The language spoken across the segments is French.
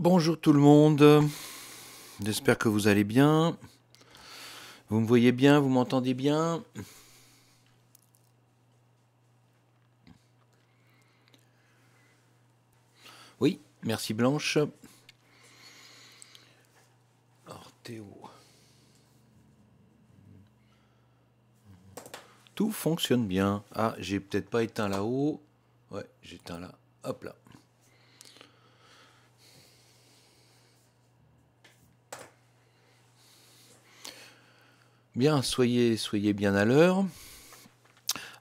Bonjour tout le monde, j'espère que vous allez bien. Vous me voyez bien, vous m'entendez bien. Oui, merci Blanche. Alors Théo. Tout fonctionne bien. Ah, j'ai peut-être pas éteint là-haut. Ouais, j'éteins là. Hop là. Bien, soyez, soyez bien à l'heure.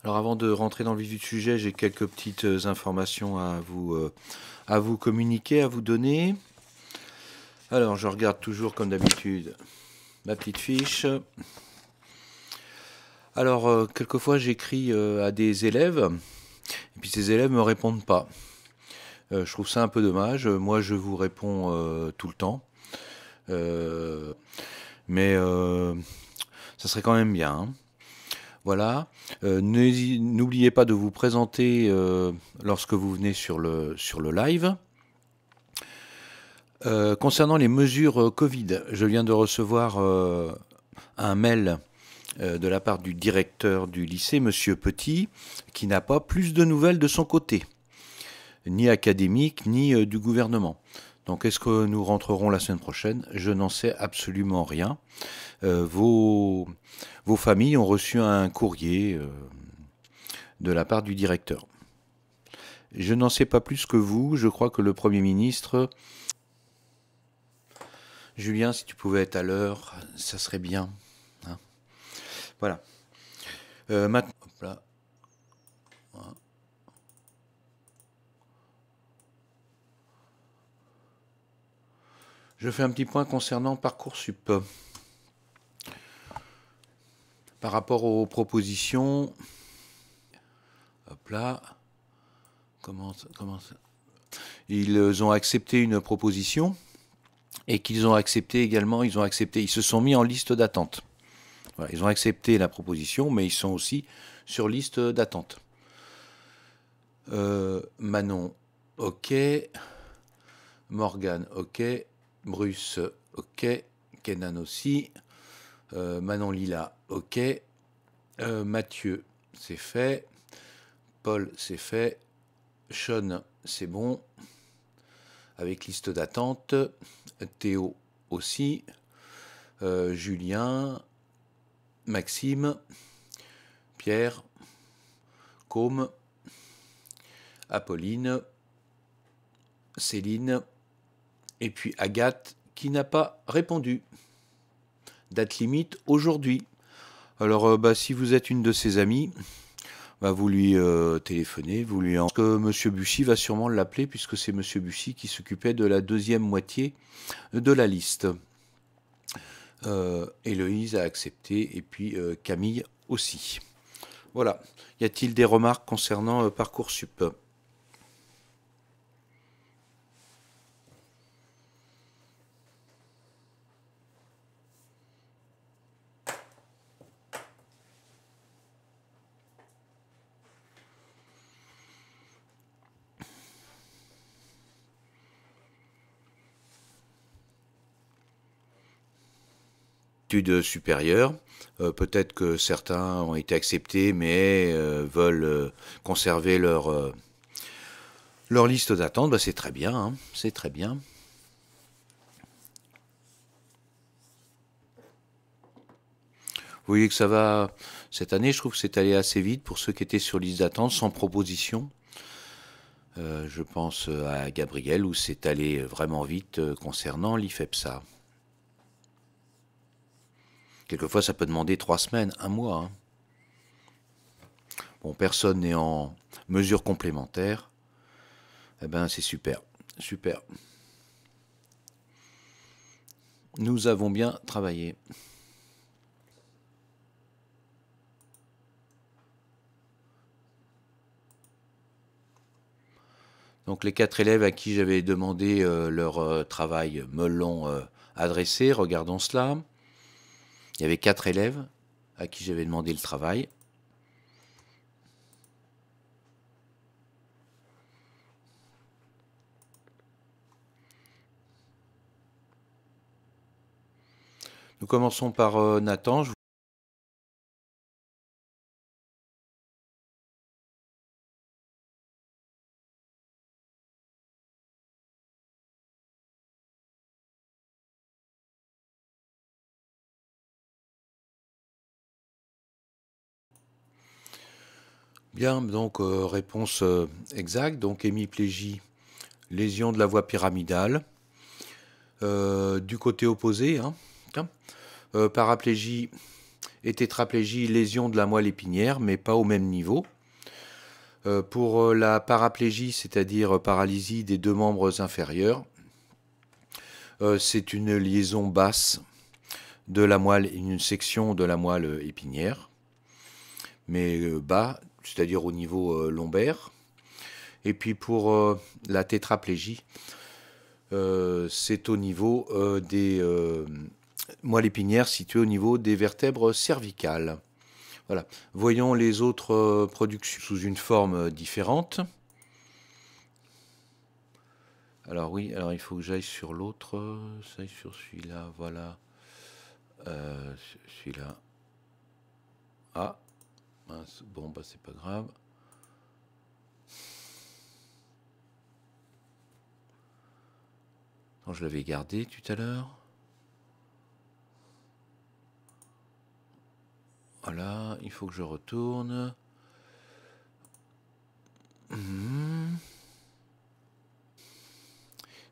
Alors avant de rentrer dans le vif du sujet, j'ai quelques petites euh, informations à vous, euh, à vous communiquer, à vous donner. Alors je regarde toujours comme d'habitude ma petite fiche. Alors euh, quelquefois j'écris à des élèves et puis ces élèves ne me répondent pas. je trouve ça un peu dommage. Moi je vous réponds tout le temps. mais ça serait quand même bien. Hein. Voilà. Euh, n'oubliez pas de vous présenter euh, lorsque vous venez sur le, sur le live. Euh, concernant les mesures Covid, je viens de recevoir un mail de la part du directeur du lycée, Monsieur Petit, qui n'a pas plus de nouvelles de son côté, ni académique, ni du gouvernement. Donc est-ce que nous rentrerons la semaine prochaine Je n'en sais absolument rien. Euh, vos, vos, familles ont reçu un courrier euh, de la part du directeur. Je n'en sais pas plus que vous. Je crois que le Premier ministre... Julien, si tu pouvais être à l'heure, ça serait bien. Hein. voilà. Euh, maintenant... Je fais un petit point concernant Parcoursup. Par rapport aux propositions, hop là, comment, comment ils ont accepté une proposition et qu'ils ont accepté également, ils ont accepté, ils se sont mis en liste d'attente. ils ont accepté la proposition, mais ils sont aussi sur liste d'attente. Euh, Manon, ok. Morgane, ok. Bruce, ok. Kenan aussi. Euh, Manon Lila, ok. Euh, Mathieu, c'est fait. Paul, c'est fait. Sean, c'est bon. Avec liste d'attente. Théo aussi. Euh, Julien. Maxime. Pierre. Côme. Apolline. Céline. Et puis Agathe qui n'a pas répondu. Date limite aujourd'hui. Alors euh, bah, si vous êtes une de ses amies, bah, vous lui euh, téléphonez, vous lui en... Parce que Monsieur Bussy va sûrement l'appeler puisque c'est Monsieur Bussy qui s'occupait de la deuxième moitié de la liste. Euh, Héloïse a accepté et puis Camille aussi. Voilà. Y a-t-il des remarques concernant Parcoursup de euh, Peut-être que certains ont été acceptés, mais euh, veulent euh, conserver leur, leur liste d'attente. Bah, c'est très bien, hein. c'est très bien. Vous voyez que ça va, cette année, je trouve que c'est allé assez vite pour ceux qui étaient sur liste d'attente, sans proposition. je pense à Gabriel, où c'est allé vraiment vite concernant l'IFEPSA. Quelquefois, ça peut demander trois semaines, un mois. Hein. Bon, personne n'est en mesure complémentaire. Eh bien, c'est super, super. Nous avons bien travaillé. Donc les quatre élèves à qui j'avais demandé euh, leur euh, travail me l'ont euh, adressé. Regardons cela. Il y avait quatre élèves à qui j'avais demandé le travail. Nous commençons par euh, Nathan. Bien, donc euh, réponse euh, exacte. Donc hémiplégie, lésion de la voie pyramidale. Euh, du côté opposé, hein, paraplégie et tétraplégie, lésion de la moelle épinière, mais pas au même niveau. pour la paraplégie, c'est-à-dire paralysie des deux membres inférieurs, c'est une liaison basse de la moelle, une section de la moelle épinière, mais bas c'est-à-dire au niveau euh, lombaire. Et puis pour euh, la tétraplégie, euh, c'est au niveau des moelle épinière située au niveau des vertèbres cervicales. Voilà. Voyons les autres productions sous une forme différente. Alors oui, alors il faut que j'aille sur l'autre, est sur celui-là, voilà. celui-là. Ah, bon, bah c'est pas grave. je l'avais gardé tout à l'heure. Voilà, il faut que je retourne. Hmm.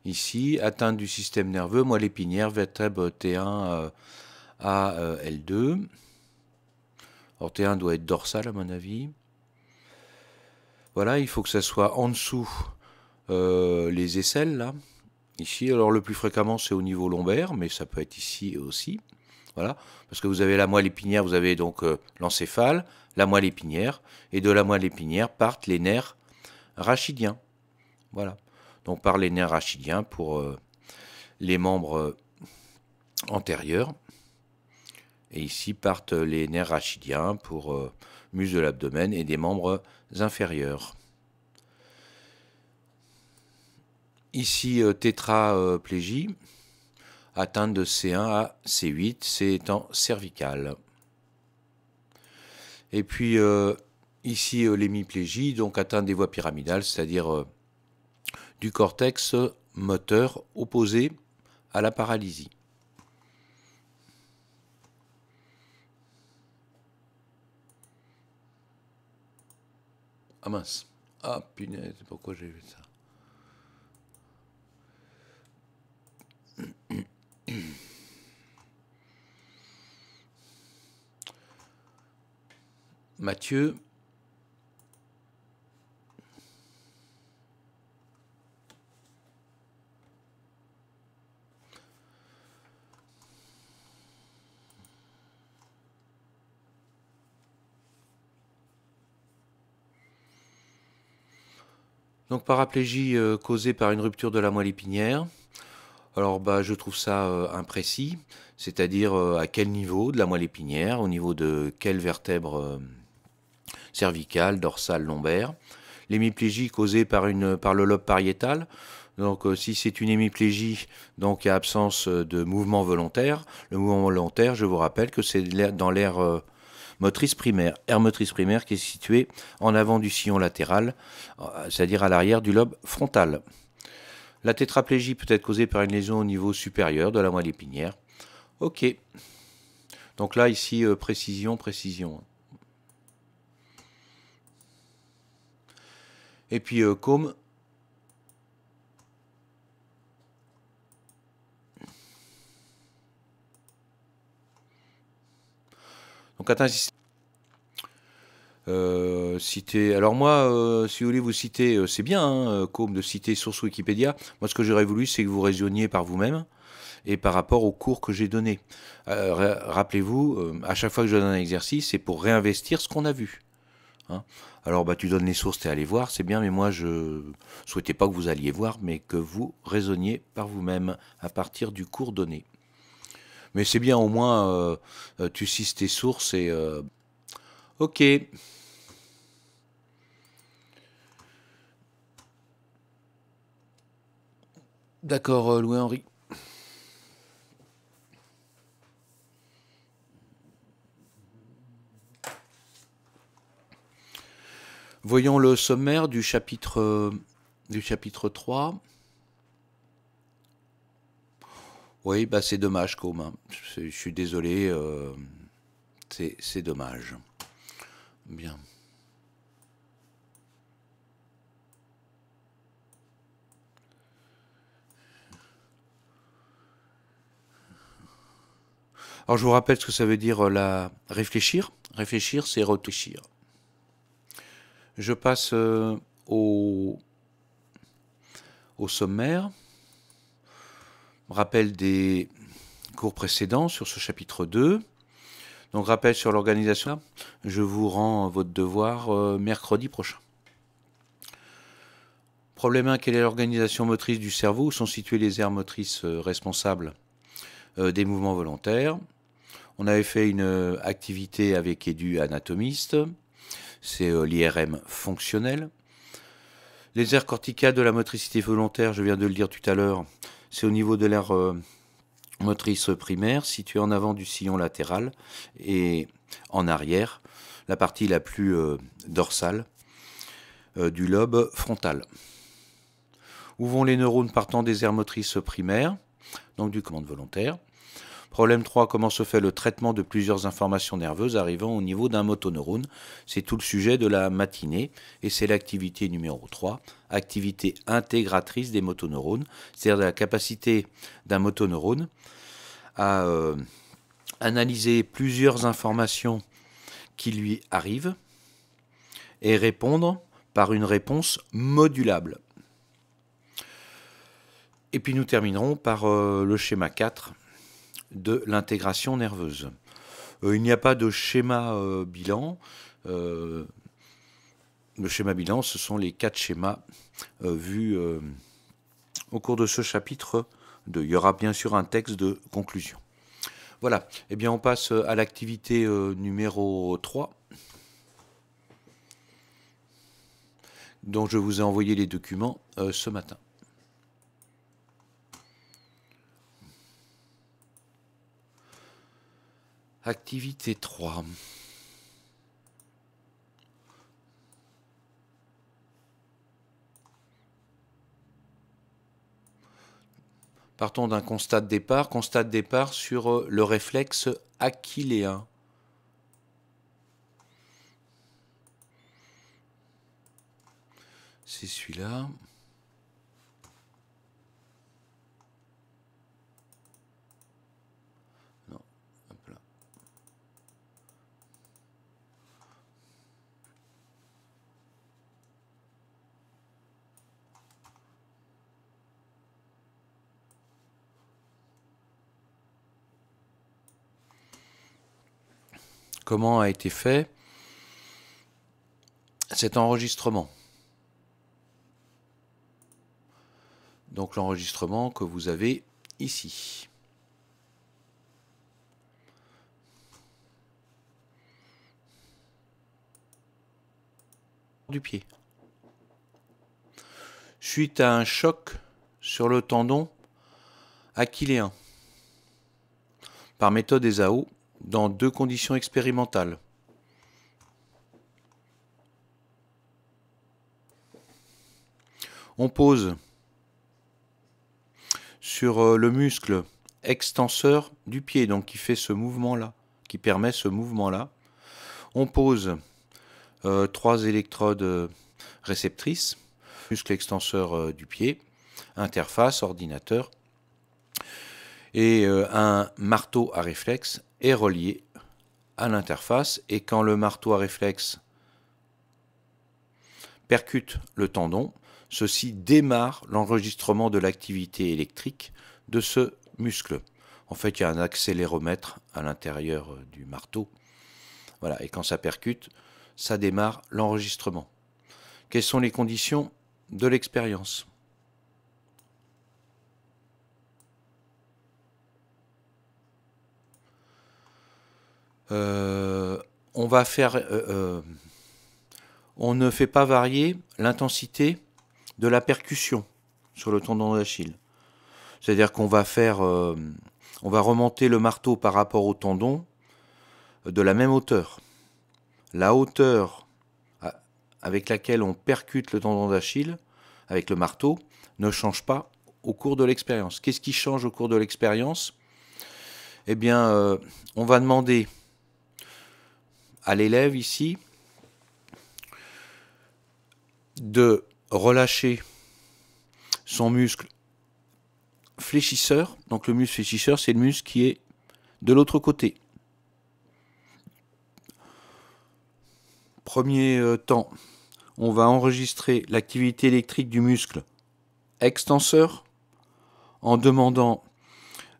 Ici, atteinte du système nerveux, moi l'épinière, vertèbre T1 à L2. Orthéen doit être dorsal à mon avis. Voilà, il faut que ça soit en dessous euh, les aisselles là. Ici, alors le plus fréquemment c'est au niveau lombaire, mais ça peut être ici aussi. Voilà, parce que vous avez la moelle épinière, vous avez donc euh, l'encéphale, la moelle épinière, et de la moelle épinière partent les nerfs rachidiens. Voilà, donc par les nerfs rachidiens pour euh, les membres antérieurs. Et ici partent les nerfs rachidiens pour euh, de l'abdomen et des membres inférieurs. Ici, euh, tétraplégie, atteinte de C1 à C8, C étant cervical. Et puis euh, ici, euh, l'hémiplégie, donc atteinte des voies pyramidales, c'est-à-dire du cortex moteur opposé à la paralysie. Ah mince. Ah punaise, pourquoi j'ai vu ça Mathieu, Donc paraplégie euh, causée par une rupture de la moelle épinière. Alors bah, je trouve ça euh, imprécis, c'est-à-dire euh, à quel niveau de la moelle épinière, au niveau de quelle vertèbre cervicale, dorsale, lombaire. L'hémiplégie causée par, une, par le lobe pariétal. Donc si c'est une hémiplégie, donc à absence de mouvement volontaire, le mouvement volontaire, je vous rappelle que c'est dans l'air motrice primaire. R motrice primaire qui est située en avant du sillon latéral, euh, c'est-à-dire à, l'arrière du lobe frontal. La tétraplégie peut être causée par une lésion au niveau supérieur de la moelle épinière. Ok. Donc là, ici, euh, précision, précision. Et puis, euh, comme Euh, alors moi, euh, si vous voulez vous citer, euh, c'est bien, hein, comme de citer source Wikipédia. Moi, ce que j'aurais voulu, c'est que vous raisonniez par vous-même et par rapport au cours que j'ai donné. Rappelez-vous, à chaque fois que je donne un exercice, c'est pour réinvestir ce qu'on a vu. Hein. Alors, bah, tu donnes les sources, tu es allé voir, c'est bien, mais moi, je souhaitais pas que vous alliez voir, mais que vous raisonniez par vous-même à partir du cours donné. Mais c'est bien, au moins, euh, euh, tu cises tes sources et. Euh, ok. D'accord, Louis-Henri. Voyons le sommaire du chapitre, du chapitre 3. Oui, bah, c'est dommage, Comme. Je suis désolé, euh, c'est dommage. Bien. Alors je vous rappelle ce que ça veut dire euh, la réfléchir. Réfléchir, c'est réfléchir. Je passe euh, au sommaire. Rappel des cours précédents sur ce chapitre 2. Donc rappel sur l'organisation. Je vous rends votre devoir euh, mercredi prochain. Problème 1, quelle est l'organisation motrice du cerveau Où sont situées les aires motrices euh, responsables euh, des mouvements volontaires On avait fait une activité avec Edu Anatomiste. C'est l'IRM fonctionnel. Les aires corticales de la motricité volontaire, je viens de le dire tout à l'heure, c'est au niveau de l'aire euh, motrice primaire, située en avant du sillon latéral et en arrière, la partie la plus euh, dorsale euh, du lobe frontal. Où vont les neurones partant des aires motrices primaires, donc du commande volontaire Problème 3, comment se fait le traitement de plusieurs informations nerveuses arrivant au niveau d'un motoneurone C'est tout le sujet de la matinée et c'est l'activité numéro 3, activité intégratrice des motoneurones, c'est-à-dire la capacité d'un motoneurone à euh, analyser plusieurs informations qui lui arrivent et répondre par une réponse modulable. Et puis nous terminerons par euh, le schéma 4, de l'intégration nerveuse. Euh, il n'y a pas de schéma euh, bilan. Euh, le schéma bilan, ce sont les quatre schémas vus au cours de ce chapitre 2. Il y aura bien sûr un texte de conclusion. Voilà, eh bien on passe à l'activité numéro 3. dont je vous ai envoyé les documents ce matin. Activité 3. Partons d'un constat de départ, constat de départ sur euh, le réflexe aquiléen. C'est celui-là. comment a été fait cet enregistrement. Donc l'enregistrement que vous avez ici. du pied. Suite à un choc sur le tendon aquiléen par méthode des AO dans deux conditions expérimentales. On pose sur euh, le muscle extenseur du pied, donc qui fait ce mouvement-là, qui permet ce mouvement-là. On pose euh, trois électrodes euh, réceptrices, muscle extenseur du pied, interface, ordinateur, et un marteau à réflexe est relié à l'interface et quand le marteau à réflexe percute le tendon, ceci démarre l'enregistrement de l'activité électrique de ce muscle. En fait, il y a un accéléromètre à l'intérieur euh, du marteau. Voilà, et quand ça percute, ça démarre l'enregistrement. Quelles sont les conditions de l'expérience Euh, on va faire, euh, euh, on ne fait pas varier l'intensité de la percussion sur le tendon d'Achille. C'est-à-dire qu'on va faire, on va remonter le marteau par rapport au tendon de la même hauteur. La hauteur avec laquelle on percute le tendon d'Achille avec le marteau ne change pas au cours de l'expérience. Qu'est-ce qui change au cours de l'expérience Eh bien, on va demander à l'élève ici de relâcher son muscle fléchisseur. Donc le muscle fléchisseur, c'est le muscle qui est de l'autre côté. Premier euh, temps, on va enregistrer l'activité électrique du muscle extenseur en demandant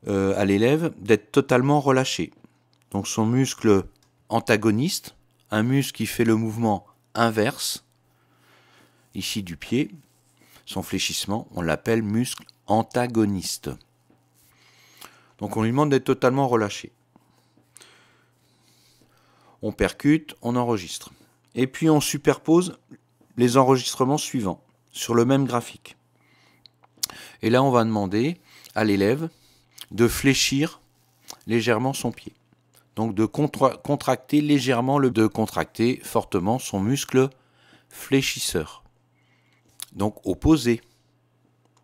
euh, à l'élève d'être totalement relâché. Donc son muscle antagoniste, un muscle qui fait le mouvement inverse, ici du pied, son fléchissement, on l'appelle muscle antagoniste. Donc on lui demande d'être totalement relâché. On percute, on enregistre. Et puis on superpose les enregistrements suivants sur le même graphique. Et là on va demander à l'élève de fléchir légèrement son pied donc de contracter légèrement, le, de contracter fortement son muscle fléchisseur, donc opposé.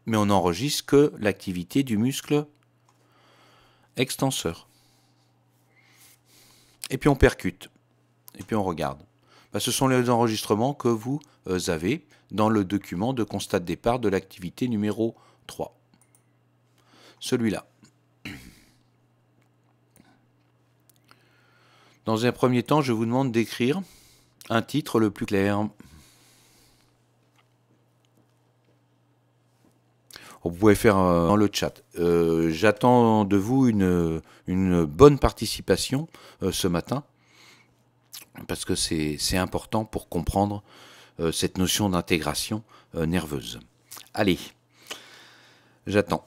Mais on n'enregistre que l'activité du muscle extenseur. Et puis on percute, et puis on regarde. Bah, ce sont les enregistrements que vous euh, avez dans le document de constat de départ de l'activité numéro 3. Celui-là. Dans un premier temps, je vous demande d'écrire un titre le plus clair. Vous pouvez faire euh, dans le chat. Euh, j'attends de vous une, bonne participation euh, ce matin, parce que c'est important pour comprendre cette notion d'intégration nerveuse. Allez, j'attends.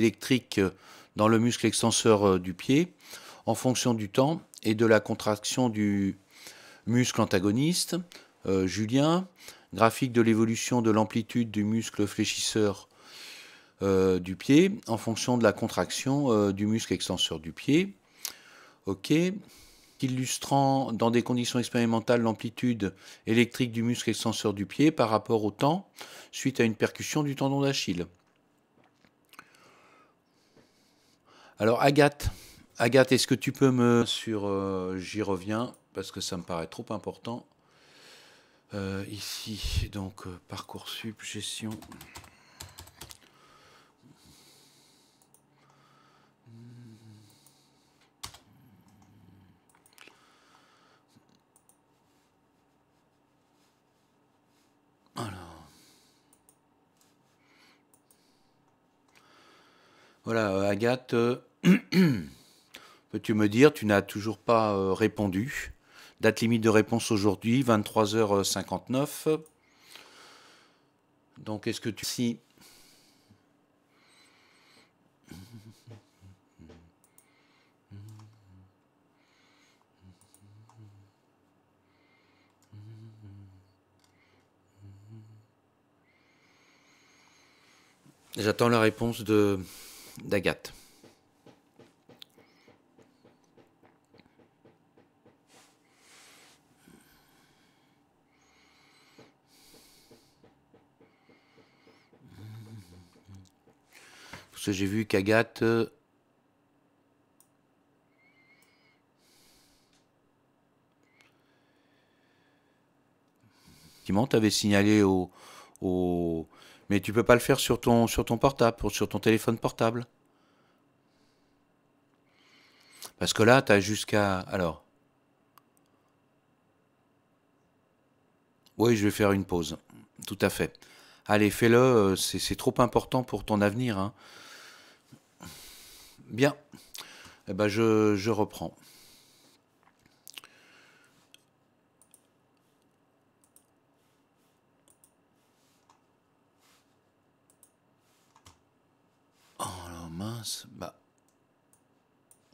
électrique euh, dans le muscle extenseur euh, du pied en fonction du temps et de la contraction du muscle antagoniste. Euh, Julien, graphique de l'évolution de l'amplitude du muscle fléchisseur du pied en fonction de la contraction du muscle extenseur du pied. OK. Illustrant dans des conditions expérimentales l'amplitude électrique du muscle extenseur du pied par rapport au temps suite à une percussion du tendon d'Achille. Alors Agathe, Agathe, est-ce que tu peux me sur euh, j'y reviens parce que ça me paraît trop important. Euh, ici, donc parcours euh, Parcoursup, gestion. Voilà, Agathe, Peux-tu me dire, tu n'as toujours pas euh, répondu. Date limite de réponse aujourd'hui, 23h59. Donc est-ce que tu... Si... J'attends la réponse de d'Agathe. Parce que j'ai vu qu'Agathe. Euh, tu avais signalé au, Mais tu peux pas le faire sur ton, sur ton portable, sur ton téléphone portable. Parce que là, tu as jusqu'à. Alors. Oui, je vais faire une pause. Tout à fait. Allez, fais-le, euh, c'est trop important pour ton avenir. Hein. Bien. et eh ben je, je reprends. Oh là, mince. Bah.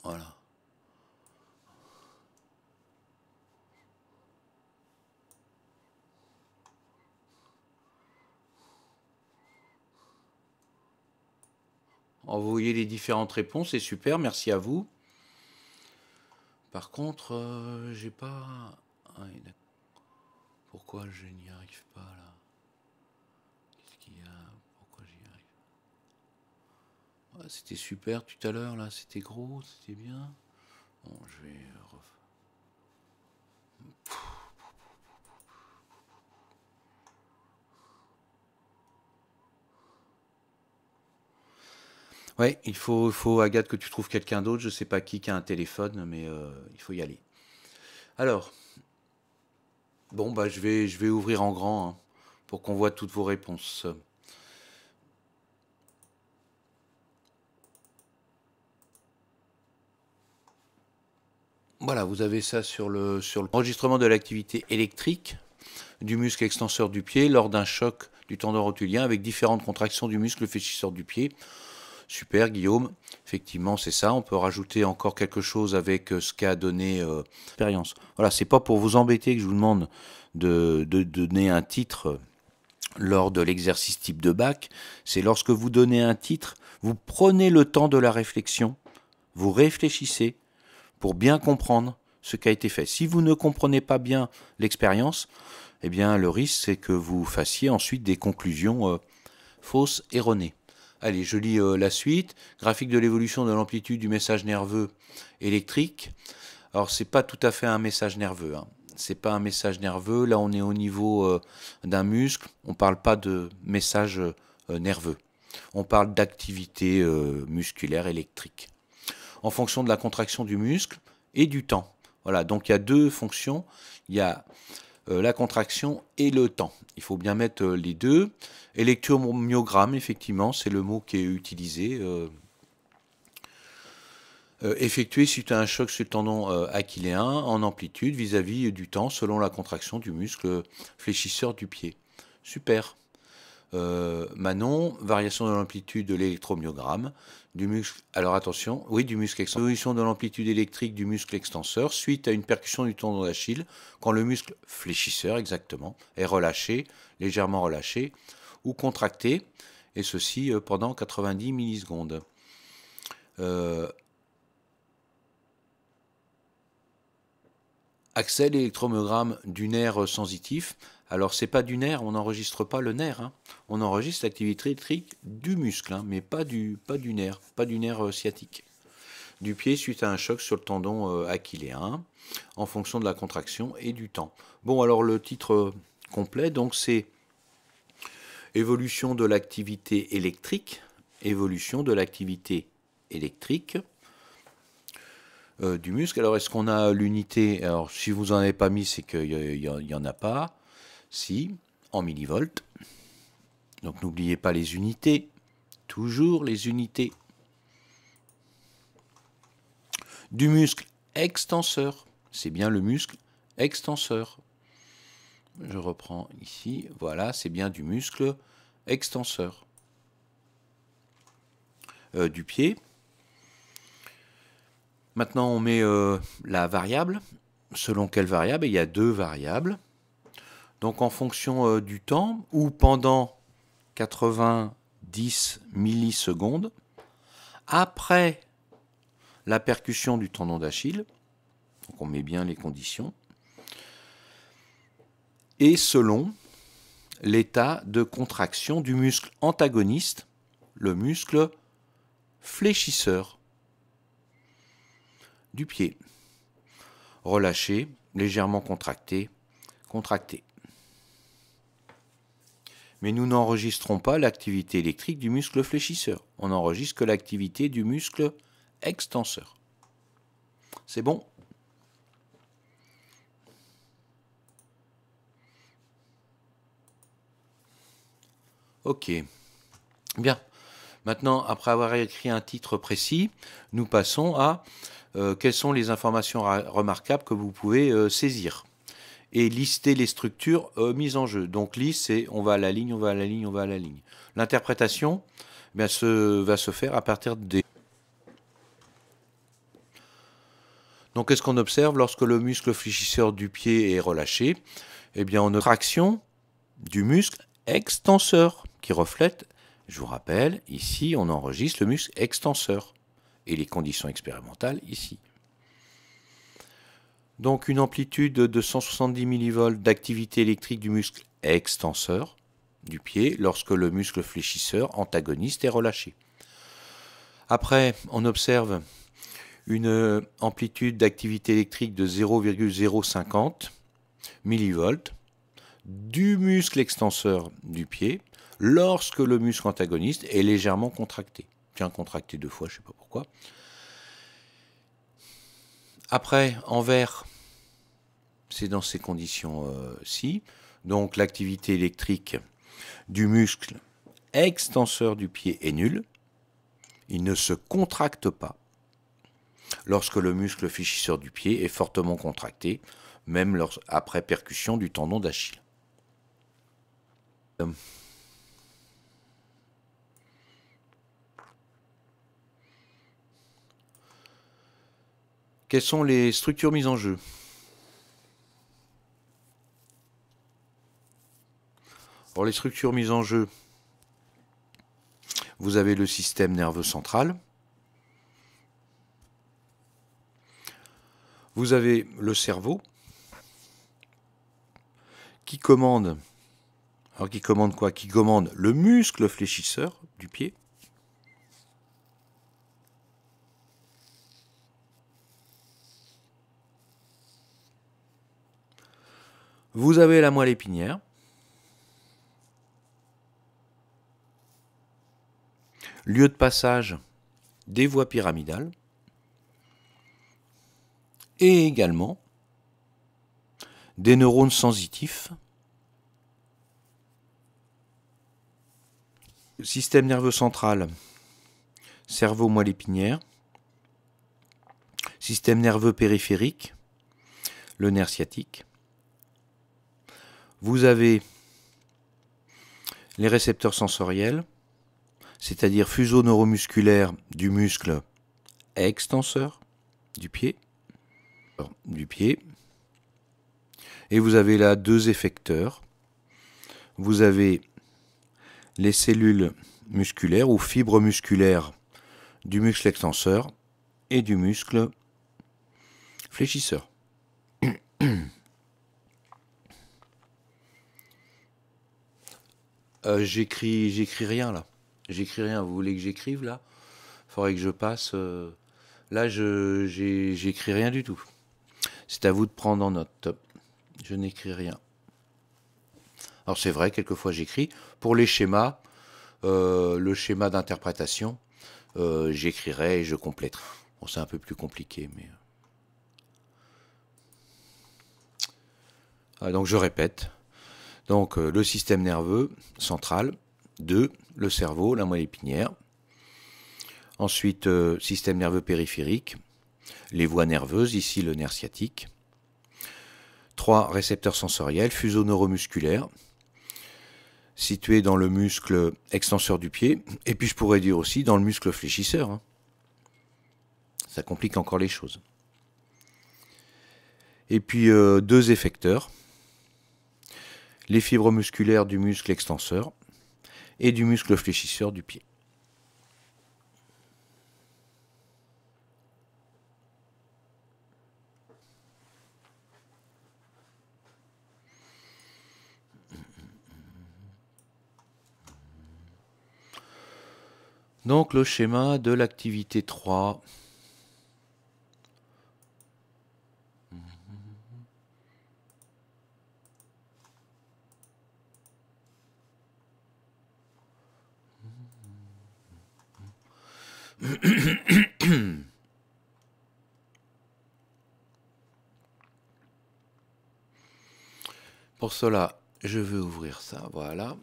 Voilà. envoyer les différentes réponses, c'est super, merci à vous. Par contre, euh, j'ai pas. Ah, pourquoi je n'y arrive pas là Qu'est-ce qu'il y a Pourquoi j'y arrive ah, C'était super tout à l'heure là, c'était gros, c'était bien. Bon, je vais refaire. Ouais, il faut, Agathe que tu trouves quelqu'un d'autre. Je ne sais pas qui qui a un téléphone, mais euh, il faut y aller. Alors, bon bah, je vais, ouvrir en grand hein, pour qu'on voit toutes vos réponses. Voilà, vous avez ça sur le sur l'enregistrement de l'activité électrique du muscle extenseur du pied lors d'un choc du tendon rotulien avec différentes contractions du muscle fléchisseur du pied. Super Guillaume, effectivement c'est ça, on peut rajouter encore quelque chose avec euh, ce qu'a donné l'expérience. Euh, voilà, c'est pas pour vous embêter que je vous demande de, donner un titre euh, lors de l'exercice type de bac, c'est lorsque vous donnez un titre, vous prenez le temps de la réflexion, vous réfléchissez pour bien comprendre ce qui a été fait. Si vous ne comprenez pas bien l'expérience, eh bien le risque c'est que vous fassiez ensuite des conclusions fausses, erronées. Allez, je lis euh, la suite. Graphique de l'évolution de l'amplitude du message nerveux électrique. Alors, c'est pas tout à fait un message nerveux. Ce hein. C'est pas un message nerveux. Là, on est au niveau euh, d'un muscle. On parle pas de message euh, nerveux. On parle d'activité musculaire électrique. En fonction de la contraction du muscle et du temps. Voilà. Donc, il y a deux fonctions. Il y a euh, la contraction et le temps. Il faut bien mettre euh, les deux. Électromyogramme, effectivement, c'est le mot qui est utilisé. Euh, effectué suite à un choc sur le tendon achilléen en amplitude vis à -vis du temps selon la contraction du muscle fléchisseur du pied. Super. Euh, Manon, variation de l'amplitude de l'électromyogramme, du muscle. Alors attention, oui, du muscle extenseur. de l'amplitude électrique du muscle extenseur suite à une percussion du tendon d'Achille, quand le muscle fléchisseur, exactement, est relâché, légèrement relâché ou contracté, et ceci euh, pendant 90 millisecondes. Euh, accès l'électromyogramme du nerf sensitif alors c'est pas du nerf, on n'enregistre pas le nerf, hein. on enregistre l'activité électrique du muscle, hein, mais pas du, pas du nerf, pas du nerf euh, sciatique. Du pied suite à un choc sur le tendon euh, aquiléen, en fonction de la contraction et du temps. Bon alors le titre euh, complet, donc c'est évolution de l'activité électrique, évolution de l'activité électrique du muscle. Alors, est-ce qu'on a l'unité Alors, si vous n'en avez pas mis, c'est qu'il n'y en a pas. Si, en millivolts. Donc n'oubliez pas les unités. Toujours les unités. Du muscle extenseur. C'est bien le muscle extenseur. Je reprends ici. Voilà, c'est bien du muscle extenseur. Euh, du pied. Maintenant, on met euh, la variable. Selon quelle variable Il y a deux variables. Donc en fonction euh, du temps, ou pendant 90 millisecondes, après la percussion du tendon d'Achille, donc on met bien les conditions, et selon l'état de contraction du muscle antagoniste, le muscle fléchisseur du pied. Relâché, légèrement contracté, contracté mais nous n'enregistrons pas l'activité électrique du muscle fléchisseur, on n'enregistre que l'activité du muscle extenseur. C'est bon Ok. Bien. Maintenant, après avoir écrit un titre précis, nous passons à euh, quelles sont les informations remarquables que vous pouvez euh, saisir et lister les structures euh, mises en jeu. Donc liste, c'est on va à la ligne, on va à la ligne, on va à la ligne. L'interprétation eh va se faire à partir des... Donc qu'est-ce qu'on observe lorsque le muscle fléchisseur du pied est relâché Eh bien on a une traction du muscle extenseur qui reflète, je vous rappelle, ici on enregistre le muscle extenseur et les conditions expérimentales ici. Donc une amplitude de 170 millivolts d'activité électrique du muscle extenseur du pied lorsque le muscle fléchisseur antagoniste est relâché. Après, on observe une amplitude d'activité électrique de 0,050 millivolts du muscle extenseur du pied lorsque le muscle antagoniste est légèrement contracté. Tiens, contracté deux fois, je ne sais pas pourquoi. Après, vert, c'est dans ces conditions-ci. Euh, Donc l'activité électrique du muscle extenseur du pied est nulle. Il ne se contracte pas lorsque le muscle fichisseur du pied est fortement contracté, même après percussion du tendon d'Achille. Euh, Quelles sont les structures mises en jeu Pour les structures mises en jeu, vous avez le système nerveux central, vous avez le cerveau qui commande, alors qui commande quoi Qui commande le muscle fléchisseur du pied, Vous avez la moelle épinière. Lieu de passage des voies pyramidales. Et également des neurones sensitifs. Système nerveux central, cerveau moelle épinière, système nerveux périphérique, le nerf sciatique, vous avez les récepteurs sensoriels, c'est-à-dire fuseaux neuromusculaires du muscle extenseur du pied, du pied, et vous avez là deux effecteurs. Vous avez les cellules musculaires ou fibres musculaires du muscle extenseur et du muscle fléchisseur. Euh, j'écris, j'écris rien là. J'écris rien. Vous voulez que j'écrive là Il faudrait que je passe. Euh, là, je, j'écris rien du tout. C'est à vous de prendre en note. Je n'écris rien. Alors c'est vrai, quelquefois j'écris. Pour les schémas, euh, le schéma d'interprétation, j'écrirai et je compléterai. Bon, c'est un peu plus compliqué, mais... Ah, donc je répète, donc euh, le système nerveux central, 2, le cerveau, la moelle épinière. Ensuite, euh, système nerveux périphérique, les voies nerveuses, ici le nerf sciatique. 3. Récepteurs sensoriels, fuseaux neuromusculaires, situés dans le muscle extenseur du pied, et puis je pourrais dire aussi dans le muscle fléchisseur. Hein. Ça complique encore les choses. Et puis euh, deux effecteurs, les fibres musculaires du muscle extenseur et du muscle fléchisseur du pied. Donc le schéma de l'activité 3 Pour cela, je veux ouvrir ça, voilà.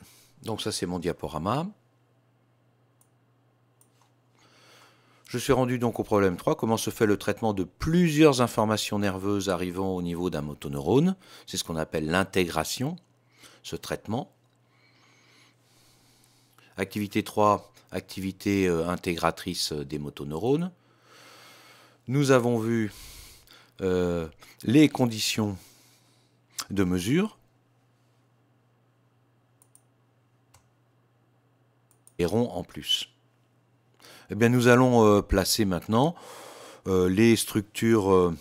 Donc ça, c'est mon diaporama. Je suis rendu donc au problème 3, comment se fait le traitement de plusieurs informations nerveuses arrivant au niveau d'un motoneurone. C'est ce qu'on appelle l'intégration, ce traitement. Activité 3, activité euh, intégratrice euh, des motoneurones. Nous avons vu euh, les conditions de mesure. Et ronds en plus. Eh bien, nous allons placer maintenant les structures,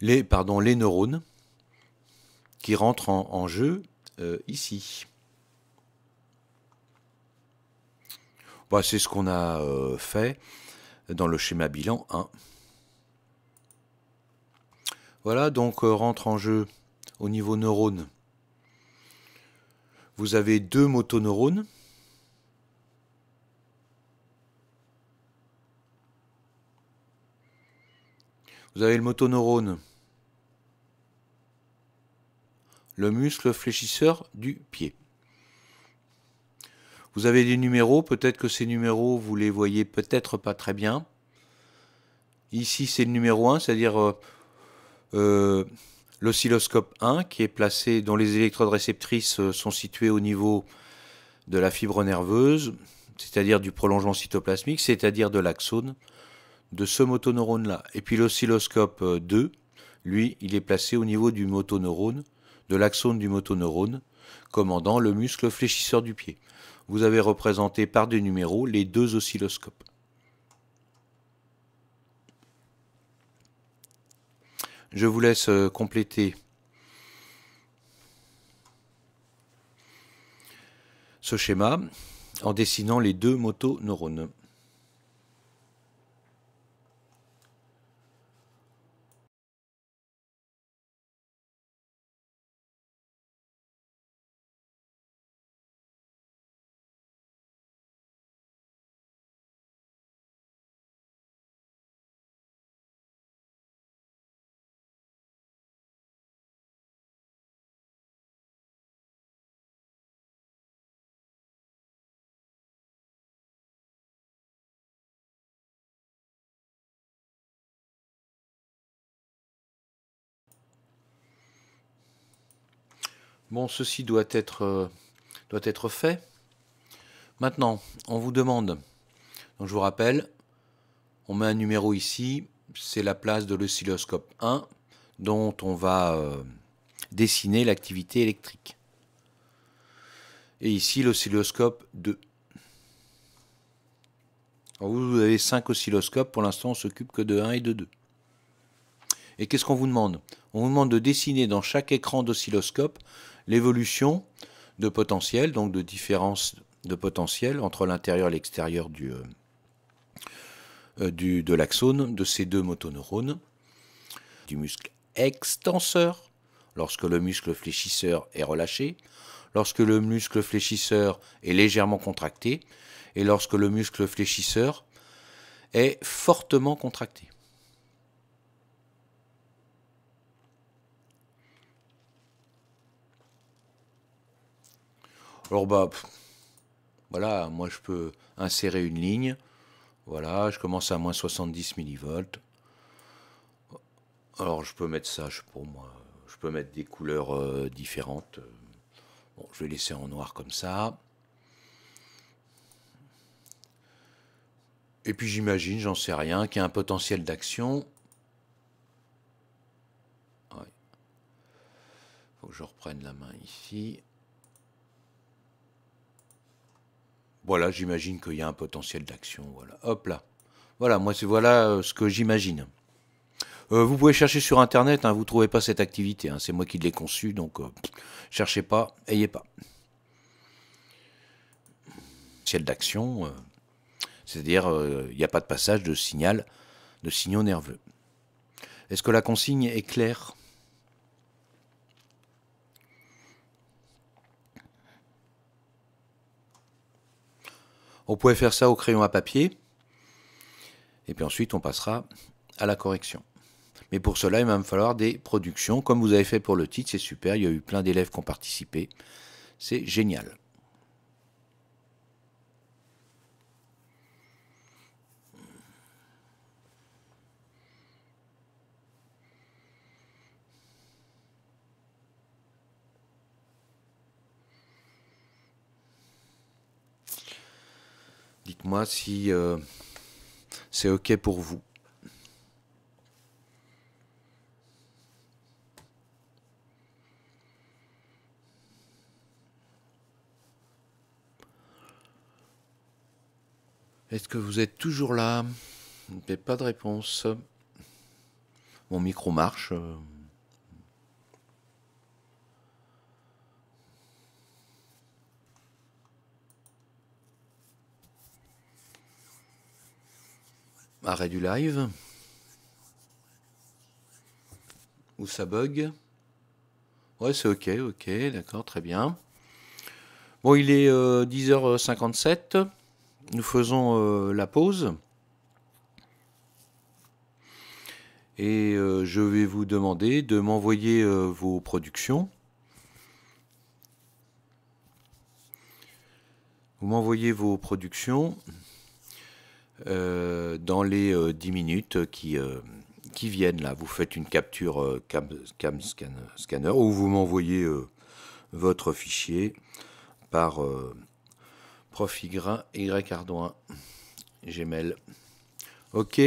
les, pardon, les neurones qui rentrent en jeu ici. Bah, c'est ce qu'on a euh, fait dans le schéma bilan 1. Voilà, donc euh, rentre en jeu au niveau neurone. Vous avez deux motoneurones. Vous avez le motoneurone, le muscle fléchisseur du pied. Vous avez des numéros, peut-être que ces numéros, vous les voyez peut-être pas très bien. Ici, c'est le numéro 1, c'est-à-dire euh, euh, l'oscilloscope 1 qui est placé, dont les électrodes réceptrices euh, sont situées au niveau de la fibre nerveuse, c'est-à-dire du prolongement cytoplasmique, c'est-à-dire de l'axone de ce motoneurone-là. Et puis l'oscilloscope 2, lui, il est placé au niveau du motoneurone, de l'axone du motoneurone, commandant le muscle fléchisseur du pied vous avez représenté par des numéros les deux oscilloscopes. Je vous laisse euh, compléter ce schéma en dessinant les deux motoneurones. Bon, ceci doit être, euh, doit être fait. Maintenant, on vous demande, donc je vous rappelle, on met un numéro ici, c'est la place de l'oscilloscope 1 dont on va euh, dessiner l'activité électrique. Et ici l'oscilloscope 2. vous avez 5 oscilloscopes, pour l'instant on s'occupe que de 1 et de 2. Et qu'est-ce qu'on vous demande On vous demande de dessiner dans chaque écran d'oscilloscope l'évolution de potentiel, donc de différence de potentiel entre l'intérieur et l'extérieur du, euh, euh, du, de l'axone de ces deux motoneurones, du muscle extenseur, lorsque le muscle fléchisseur est relâché, lorsque le muscle fléchisseur est légèrement contracté, et lorsque le muscle fléchisseur est fortement contracté. Alors bah, voilà, moi je peux insérer une ligne. Voilà, je commence à moins 70 millivolts. Alors je peux mettre ça, je pour moi, je peux mettre des couleurs euh, différentes. Bon, je vais laisser en noir comme ça. Et puis j'imagine, j'en sais rien, qu'il y a un potentiel d'action. Ouais. Faut que je reprenne la main ici. Voilà, j'imagine qu'il y a un potentiel d'action. Voilà, hop là. Voilà, moi, c'est voilà euh, ce que j'imagine. Euh, vous pouvez chercher sur Internet, hein, vous ne trouvez pas cette activité. Hein. c'est moi qui l'ai conçue, donc euh, cherchez pas, ayez pas. Ciel d'action, c'est-à-dire il n'y a pas de passage de signal, de signaux nerveux. Est-ce que la consigne est claire On pouvait faire ça au crayon à papier. Et puis ensuite, on passera à la correction. Mais pour cela, il va me falloir des productions. Comme vous avez fait pour le titre, c'est super. Il y a eu plein d'élèves qui ont participé. C'est génial. Dites-moi si euh, c'est OK pour vous. Est-ce que vous êtes toujours là Pas de réponse. Mon micro marche. Euh. Arrêt du live. Ou ça bug. Ouais, c'est ok, ok, d'accord, très bien. Bon, il est 10h57. Euh, Nous faisons euh, la pause. Et euh, je vais vous demander de m'envoyer vos productions. Vous m'envoyez vos productions. Euh, dans les 10 euh, minutes qui, euh, qui viennent. Là, vous faites une capture cam, scanner ou vous m'envoyez votre fichier par prof y gmail. Ok,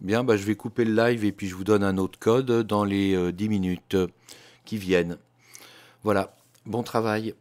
bien, bah, je vais couper le live et puis je vous donne un autre code dans les 10 minutes qui viennent. Voilà, bon travail.